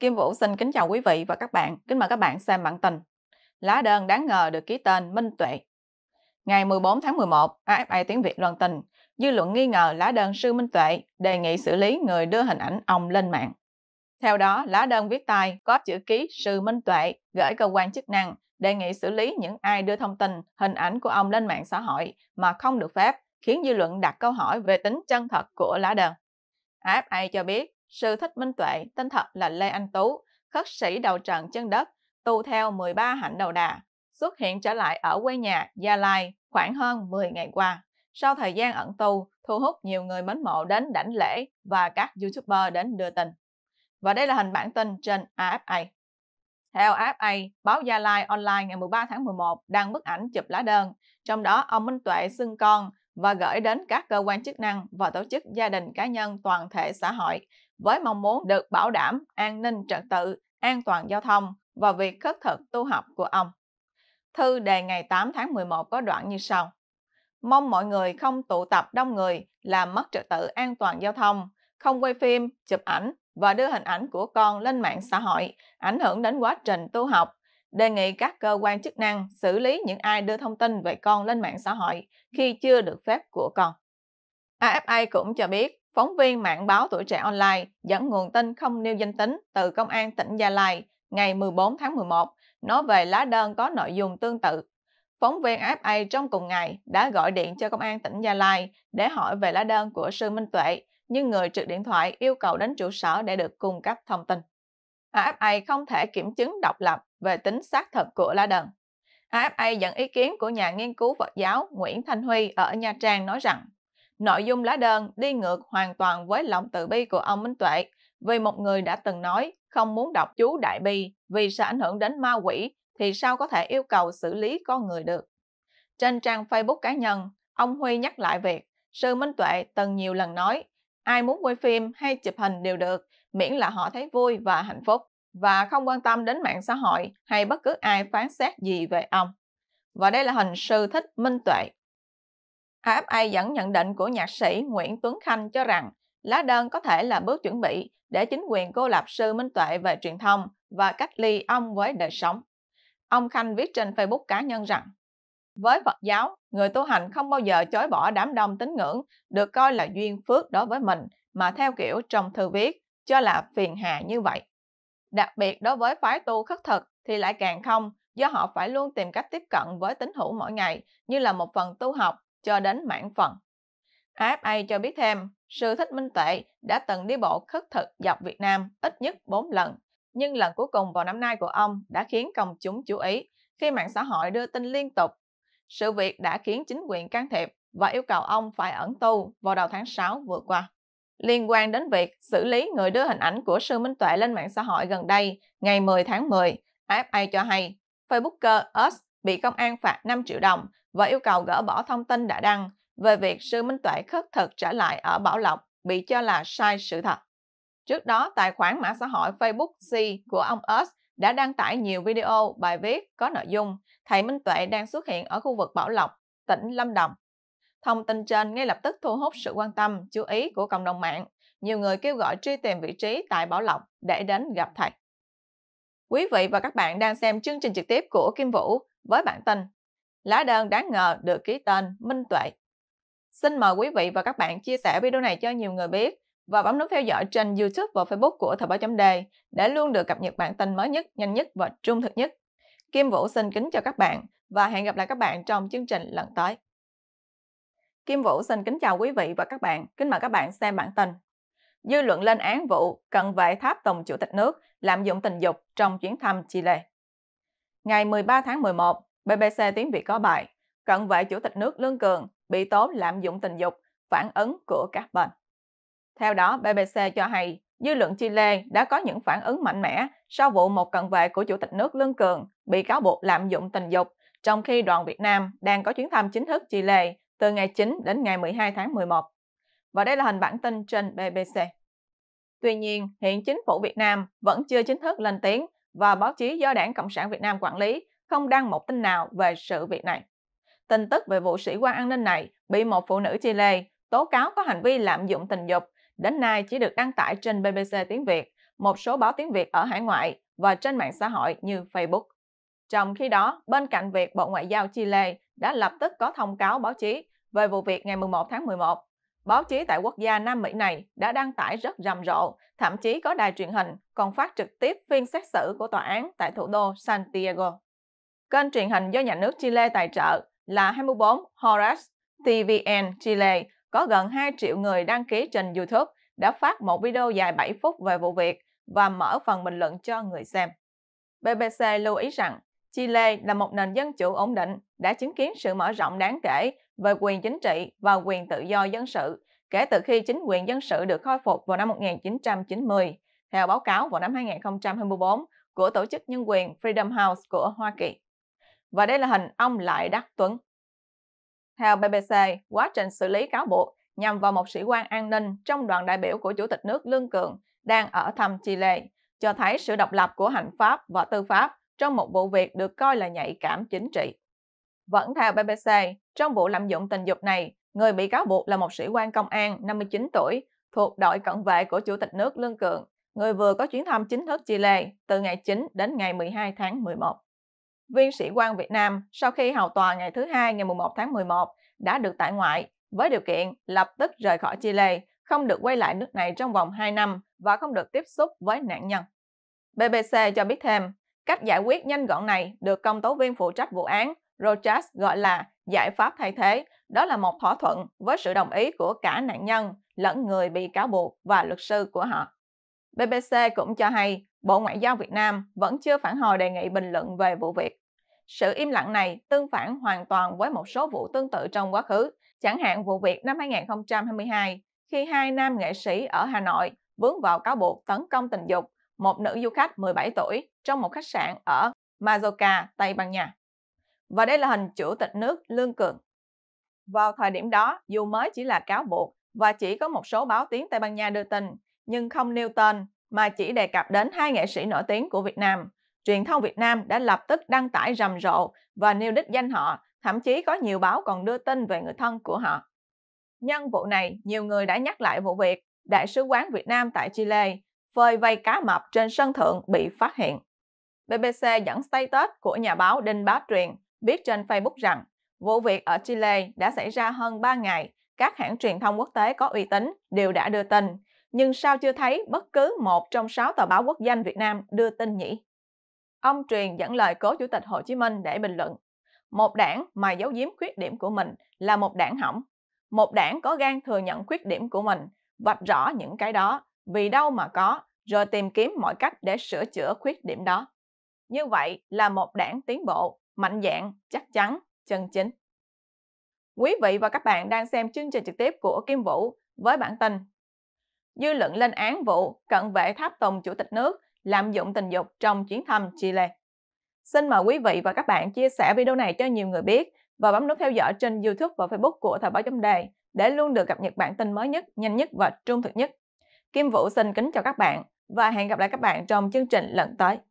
Kim Vũ xin kính chào quý vị và các bạn. Kính mời các bạn xem bản tin. Lá đơn đáng ngờ được ký tên Minh Tuệ. Ngày 14 tháng 11, AFA tiếng Việt loan tin, dư luận nghi ngờ lá đơn sư Minh Tuệ đề nghị xử lý người đưa hình ảnh ông lên mạng. Theo đó, lá đơn viết tay có chữ ký sư Minh Tuệ gửi cơ quan chức năng đề nghị xử lý những ai đưa thông tin, hình ảnh của ông lên mạng xã hội mà không được phép, khiến dư luận đặt câu hỏi về tính chân thật của lá đơn. AFA cho biết sự Thích Minh Tuệ, tên thật là Lê Anh Tú, khất sĩ đầu trần chân đất, tu theo 13 hạnh đầu đà, xuất hiện trở lại ở quê nhà Gia Lai khoảng hơn 10 ngày qua. Sau thời gian ẩn tu, thu hút nhiều người mến mộ đến đảnh lễ và các YouTuber đến đưa tin. Và đây là hình bản tin trên AFA. Theo AFA, báo Gia Lai Online ngày 13 tháng 11 đang bức ảnh chụp lá đơn, trong đó ông Minh Tuệ xưng con và gửi đến các cơ quan chức năng và tổ chức gia đình cá nhân toàn thể xã hội với mong muốn được bảo đảm an ninh trật tự, an toàn giao thông và việc khất thực tu học của ông. Thư đề ngày 8 tháng 11 có đoạn như sau. Mong mọi người không tụ tập đông người, làm mất trật tự an toàn giao thông, không quay phim, chụp ảnh và đưa hình ảnh của con lên mạng xã hội, ảnh hưởng đến quá trình tu học. Đề nghị các cơ quan chức năng xử lý những ai đưa thông tin về con lên mạng xã hội khi chưa được phép của con. AFA cũng cho biết Phóng viên mạng báo Tuổi Trẻ Online dẫn nguồn tin không nêu danh tính từ Công an tỉnh Gia Lai ngày 14 tháng 11 nói về lá đơn có nội dung tương tự. Phóng viên FA trong cùng ngày đã gọi điện cho Công an tỉnh Gia Lai để hỏi về lá đơn của Sư Minh Tuệ, nhưng người trực điện thoại yêu cầu đến trụ sở để được cung cấp thông tin. AFA không thể kiểm chứng độc lập về tính xác thực của lá đơn. AFA dẫn ý kiến của nhà nghiên cứu Phật giáo Nguyễn Thanh Huy ở Nha Trang nói rằng Nội dung lá đơn đi ngược hoàn toàn với lòng từ bi của ông Minh Tuệ vì một người đã từng nói không muốn đọc chú Đại Bi vì sẽ ảnh hưởng đến ma quỷ thì sao có thể yêu cầu xử lý con người được. Trên trang Facebook cá nhân, ông Huy nhắc lại việc Sư Minh Tuệ từng nhiều lần nói ai muốn quay phim hay chụp hình đều được miễn là họ thấy vui và hạnh phúc và không quan tâm đến mạng xã hội hay bất cứ ai phán xét gì về ông. Và đây là hình sư thích Minh Tuệ AFA dẫn nhận định của nhạc sĩ Nguyễn Tuấn Khanh cho rằng lá đơn có thể là bước chuẩn bị để chính quyền cô lập sư Minh Tuệ về truyền thông và cách ly ông với đời sống. Ông Khanh viết trên Facebook cá nhân rằng Với Phật giáo, người tu hành không bao giờ chối bỏ đám đông tín ngưỡng được coi là duyên phước đối với mình mà theo kiểu trong thư viết cho là phiền hà như vậy. Đặc biệt đối với phái tu khất thực thì lại càng không do họ phải luôn tìm cách tiếp cận với tín hữu mỗi ngày như là một phần tu học cho đến mãn phần. AFA cho biết thêm, sư Thích Minh Tuệ đã từng đi bộ khất thực dọc Việt Nam ít nhất 4 lần, nhưng lần cuối cùng vào năm nay của ông đã khiến công chúng chú ý khi mạng xã hội đưa tin liên tục. Sự việc đã khiến chính quyền can thiệp và yêu cầu ông phải ẩn tu vào đầu tháng 6 vừa qua. Liên quan đến việc xử lý người đưa hình ảnh của sư Minh Tuệ lên mạng xã hội gần đây, ngày 10 tháng 10, AFA cho hay Facebooker Us bị công an phạt 5 triệu đồng và yêu cầu gỡ bỏ thông tin đã đăng về việc Sư Minh Tuệ khất thực trở lại ở Bảo Lộc bị cho là sai sự thật. Trước đó, tài khoản mạng xã hội Facebook C của ông Us đã đăng tải nhiều video, bài viết có nội dung thầy Minh Tuệ đang xuất hiện ở khu vực Bảo Lộc, tỉnh Lâm Đồng. Thông tin trên ngay lập tức thu hút sự quan tâm, chú ý của cộng đồng mạng. Nhiều người kêu gọi truy tìm vị trí tại Bảo Lộc để đến gặp thầy. Quý vị và các bạn đang xem chương trình trực tiếp của Kim Vũ, với bản tin. Lá đơn đáng ngờ được ký tên Minh Tuệ. Xin mời quý vị và các bạn chia sẻ video này cho nhiều người biết và bấm nút theo dõi trên YouTube và Facebook của Thời báo chấm đề để luôn được cập nhật bản tin mới nhất, nhanh nhất và trung thực nhất. Kim Vũ xin kính chào các bạn và hẹn gặp lại các bạn trong chương trình lần tới. Kim Vũ xin kính chào quý vị và các bạn. Kính mời các bạn xem bản tin. Dư luận lên án vụ cận vệ tháp Tổng Chủ tịch nước lạm dụng tình dục trong chuyến thăm Chile. Ngày 13 tháng 11, BBC Tiếng Việt có bài Cận vệ Chủ tịch nước Lương Cường bị tố lạm dụng tình dục, phản ứng của các bên. Theo đó, BBC cho hay dư luận Chile đã có những phản ứng mạnh mẽ sau vụ một cận vệ của Chủ tịch nước Lương Cường bị cáo buộc lạm dụng tình dục, trong khi đoàn Việt Nam đang có chuyến thăm chính thức Chile từ ngày 9 đến ngày 12 tháng 11. Và đây là hình bản tin trên BBC. Tuy nhiên, hiện chính phủ Việt Nam vẫn chưa chính thức lên tiếng và báo chí do Đảng Cộng sản Việt Nam quản lý không đăng một tin nào về sự việc này. Tin tức về vụ sĩ quan an ninh này bị một phụ nữ Chile tố cáo có hành vi lạm dụng tình dục đến nay chỉ được đăng tải trên BBC tiếng Việt, một số báo tiếng Việt ở hải ngoại và trên mạng xã hội như Facebook. Trong khi đó, bên cạnh việc Bộ Ngoại giao Chile đã lập tức có thông cáo báo chí về vụ việc ngày 11 tháng 11 Báo chí tại quốc gia Nam Mỹ này đã đăng tải rất rầm rộ, thậm chí có đài truyền hình còn phát trực tiếp phiên xét xử của tòa án tại thủ đô Santiago. Kênh truyền hình do nhà nước Chile tài trợ là 24 Horas TVN Chile có gần 2 triệu người đăng ký trên YouTube đã phát một video dài 7 phút về vụ việc và mở phần bình luận cho người xem. BBC lưu ý rằng Chile là một nền dân chủ ổn định đã chứng kiến sự mở rộng đáng kể về quyền chính trị và quyền tự do dân sự kể từ khi chính quyền dân sự được khôi phục vào năm 1990, theo báo cáo vào năm 2024 của Tổ chức Nhân quyền Freedom House của Hoa Kỳ. Và đây là hình ông Lại Đắc Tuấn. Theo BBC, quá trình xử lý cáo buộc nhằm vào một sĩ quan an ninh trong đoàn đại biểu của Chủ tịch nước Lương Cường đang ở thăm Chile, cho thấy sự độc lập của hành pháp và tư pháp trong một vụ việc được coi là nhạy cảm chính trị. Vẫn theo BBC, trong vụ lạm dụng tình dục này, người bị cáo buộc là một sĩ quan công an 59 tuổi thuộc đội cận vệ của Chủ tịch nước Lương Cường, người vừa có chuyến thăm chính thức Chile từ ngày 9 đến ngày 12 tháng 11. Viên sĩ quan Việt Nam sau khi hầu tòa ngày thứ hai ngày 11 tháng 11 đã được tại ngoại với điều kiện lập tức rời khỏi Chile, không được quay lại nước này trong vòng 2 năm và không được tiếp xúc với nạn nhân. BBC cho biết thêm, cách giải quyết nhanh gọn này được công tố viên phụ trách vụ án Rochas gọi là giải pháp thay thế, đó là một thỏa thuận với sự đồng ý của cả nạn nhân lẫn người bị cáo buộc và luật sư của họ. BBC cũng cho hay Bộ Ngoại giao Việt Nam vẫn chưa phản hồi đề nghị bình luận về vụ việc. Sự im lặng này tương phản hoàn toàn với một số vụ tương tự trong quá khứ, chẳng hạn vụ việc năm 2022 khi hai nam nghệ sĩ ở Hà Nội vướng vào cáo buộc tấn công tình dục một nữ du khách 17 tuổi trong một khách sạn ở Majorca, Tây Ban Nha và đây là hình chủ tịch nước Lương Cường. Vào thời điểm đó, dù mới chỉ là cáo buộc và chỉ có một số báo tiếng Tây Ban Nha đưa tin, nhưng không nêu tên mà chỉ đề cập đến hai nghệ sĩ nổi tiếng của Việt Nam. Truyền thông Việt Nam đã lập tức đăng tải rầm rộ và nêu đích danh họ, thậm chí có nhiều báo còn đưa tin về người thân của họ. Nhân vụ này, nhiều người đã nhắc lại vụ việc Đại sứ quán Việt Nam tại Chile phơi vây cá mập trên sân thượng bị phát hiện. BBC dẫn status của nhà báo Đinh Bá Truyền biết trên Facebook rằng vụ việc ở Chile đã xảy ra hơn 3 ngày, các hãng truyền thông quốc tế có uy tín đều đã đưa tin, nhưng sao chưa thấy bất cứ một trong 6 tờ báo quốc danh Việt Nam đưa tin nhỉ? Ông truyền dẫn lời cố chủ tịch Hồ Chí Minh để bình luận, một đảng mà giấu giếm khuyết điểm của mình là một đảng hỏng, một đảng có gan thừa nhận khuyết điểm của mình, vạch rõ những cái đó, vì đâu mà có, rồi tìm kiếm mọi cách để sửa chữa khuyết điểm đó. Như vậy là một đảng tiến bộ, mạnh dạn, chắc chắn, chân chính. Quý vị và các bạn đang xem chương trình trực tiếp của Kim Vũ với bản tin Dư luận lên án vụ cận vệ tháp tùng chủ tịch nước lạm dụng tình dục trong chuyến thăm Chile. Xin mời quý vị và các bạn chia sẻ video này cho nhiều người biết và bấm nút theo dõi trên YouTube và Facebook của Thời báo chấm đề để luôn được cập nhật bản tin mới nhất, nhanh nhất và trung thực nhất. Kim Vũ xin kính chào các bạn và hẹn gặp lại các bạn trong chương trình lần tới.